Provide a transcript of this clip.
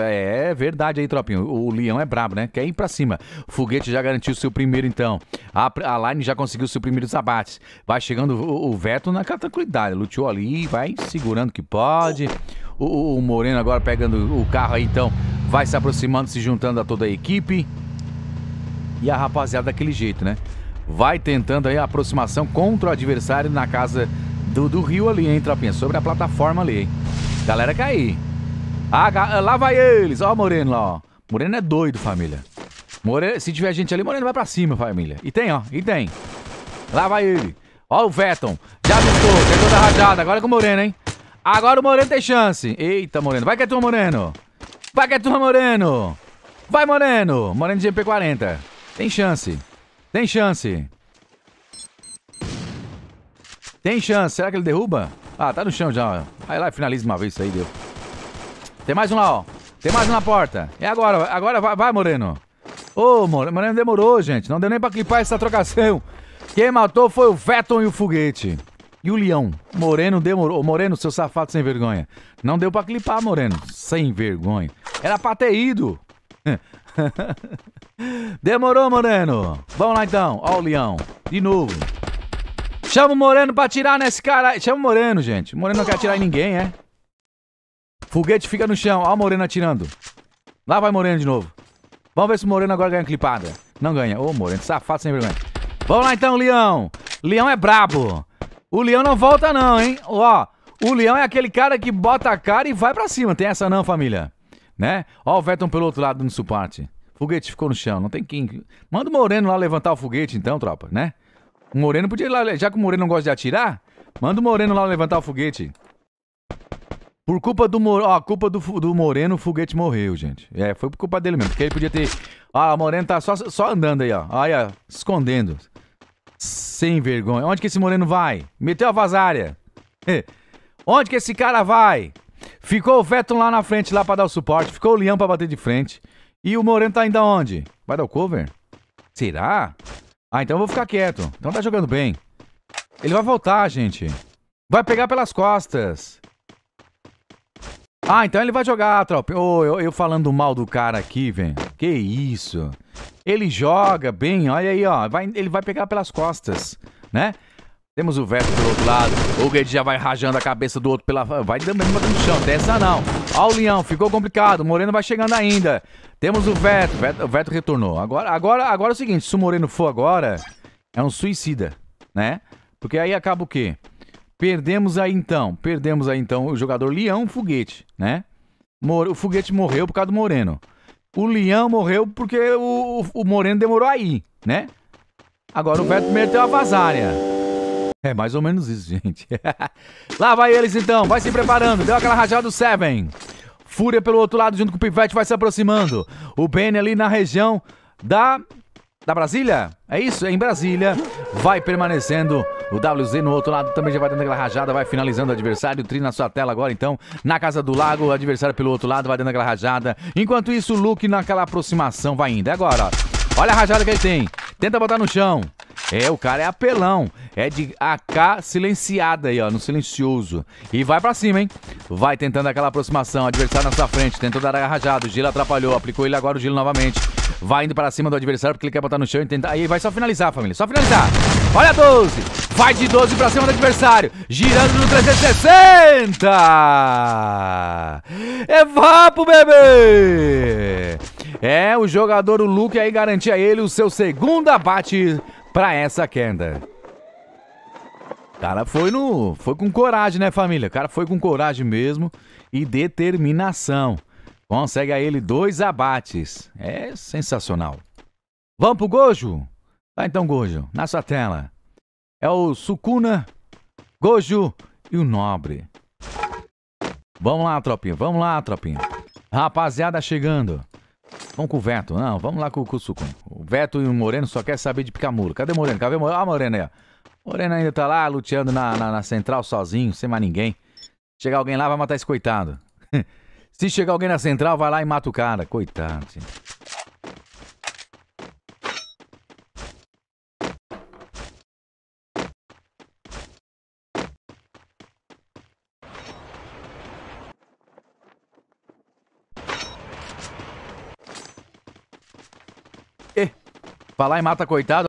É, é verdade aí, tropinho. O Leão é brabo, né? Quer ir pra cima. O foguete já garantiu seu primeiro, então. A, a Line já conseguiu seu primeiro abate. Vai chegando o, o Veto naquela tranquilidade. Luteou ali, vai segurando que pode. O, o, Moreno agora pegando o carro aí, então. Vai se aproximando, se juntando a toda a equipe. E a rapaziada daquele jeito, né? Vai tentando aí a aproximação contra o adversário na casa do, do Rio ali, hein, tropinha? Sobre a plataforma ali, hein? Galera cair. Ah, ah, lá vai eles. Ó, Moreno lá, ó. Moreno é doido, família. Moreno, se tiver gente ali, Moreno vai pra cima, família. E tem, ó. E tem. Lá vai ele. Ó o Vetton. Já avistou. Pegou da rajada. Agora é com o Moreno, hein? Agora o Moreno tem chance. Eita, Moreno. Vai que é tua, Moreno. Vai que é tua, Moreno. Vai, Moreno. Moreno de MP40. Tem chance. Tem chance. Tem chance. Será que ele derruba? Ah, tá no chão já. Vai lá e finaliza uma vez isso aí, deu. Tem mais um lá, ó. Tem mais um na porta. É agora, agora vai, vai Moreno. Ô, oh, Moreno demorou, gente. Não deu nem pra clipar essa trocação. Quem matou foi o Vettel e o foguete. E o Leão. Moreno demorou. Moreno, seu safado sem vergonha. Não deu pra clipar, Moreno. Sem vergonha. Era pra ter ido. demorou, Moreno. Vamos lá então. Ó o Leão. De novo. Chama o Moreno pra tirar nesse cara. Chama o Moreno, gente. O Moreno não quer tirar em ninguém, é? Foguete fica no chão. Ó o Moreno atirando. Lá vai Moreno de novo. Vamos ver se o Moreno agora ganha clipada. Não ganha. Ô, Moreno, safado sem vergonha. Vamos lá então, Leão. Leão é brabo. O Leão não volta não, hein? Ó, o Leão é aquele cara que bota a cara e vai pra cima. Tem essa não, família. Né? Ó o Vetton pelo outro lado no suporte. Foguete ficou no chão. Não tem quem... Manda o Moreno lá levantar o foguete então, tropa, né? O Moreno podia ir lá... Já que o Moreno não gosta de atirar, manda o Moreno lá levantar o foguete. Por culpa do Moreno. Ó, a culpa do, do Moreno, o foguete morreu, gente. É, foi por culpa dele mesmo. Porque ele podia ter. Ah, o Moreno tá só, só andando aí, ó. Aí, escondendo. Sem vergonha. Onde que esse Moreno vai? Meteu a vazária. Onde que esse cara vai? Ficou o veto lá na frente, lá pra dar o suporte. Ficou o Leão pra bater de frente. E o Moreno tá ainda onde? Vai dar o cover? Será? Ah, então eu vou ficar quieto. Então tá jogando bem. Ele vai voltar, gente. Vai pegar pelas costas. Ah, então ele vai jogar, tropa. Oh, eu, eu falando mal do cara aqui, velho. Que isso. Ele joga bem, olha aí, ó. Vai, ele vai pegar pelas costas, né? Temos o Veto pelo outro lado. O Gage já vai rajando a cabeça do outro pela... Vai dando no chão. Dessa não. Ó o Leão. Ficou complicado. O Moreno vai chegando ainda. Temos o Veto. Veto o Veto retornou. Agora, agora, agora é o seguinte. Se o Moreno for agora, é um suicida, né? Porque aí acaba o quê? Perdemos aí então, perdemos aí então o jogador Leão Foguete, né? O Foguete morreu por causa do Moreno. O Leão morreu porque o, o Moreno demorou aí, né? Agora o Veto meteu a vazária. É mais ou menos isso, gente. Lá vai eles então, vai se preparando. Deu aquela rajada do Seven. Fúria pelo outro lado junto com o Pivete vai se aproximando. O Ben ali na região da da Brasília? É isso? É em Brasília. Vai permanecendo o WZ no outro lado também já vai dando aquela rajada, vai finalizando o adversário. Tri na sua tela agora então. Na casa do Lago, o adversário pelo outro lado vai dando aquela rajada. Enquanto isso, o Luke naquela aproximação vai indo. É agora. Olha a rajada que ele tem. Tenta botar no chão. É, o cara é apelão. É de AK silenciada aí, ó, no silencioso. E vai para cima, hein? Vai tentando aquela aproximação. Adversário na sua frente, tentou dar a rajada. O Gil atrapalhou, aplicou ele agora o Gil novamente. Vai indo para cima do adversário porque ele quer botar no chão e tentar. Aí vai só finalizar, família. Só finalizar. Olha a 12. Vai de 12 para cima do adversário. Girando no 360. É vapo, bebê. É, o jogador, o Luke aí garantia ele o seu segundo abate para essa queda. Cara, foi no, foi com coragem, né, família? Cara, foi com coragem mesmo e determinação. Consegue a ele dois abates. É sensacional. Vamos pro Gojo? Vai então, Gojo, na sua tela. É o Sukuna, Gojo e o Nobre. Vamos lá, tropinha. Vamos lá, tropinha. Rapaziada chegando. Vamos com o Veto. Não, vamos lá com, com o Sucum. O Veto e o Moreno só quer saber de picar muro. Cadê o Moreno? Cadê o Moreno? Ah, Moreno aí, ó. Moreno ainda tá lá luteando na, na, na central sozinho, sem mais ninguém. Chegar alguém lá, vai matar esse coitado. Se chegar alguém na central, vai lá e mata o cara. Coitado, gente. Vai lá e mata coitado.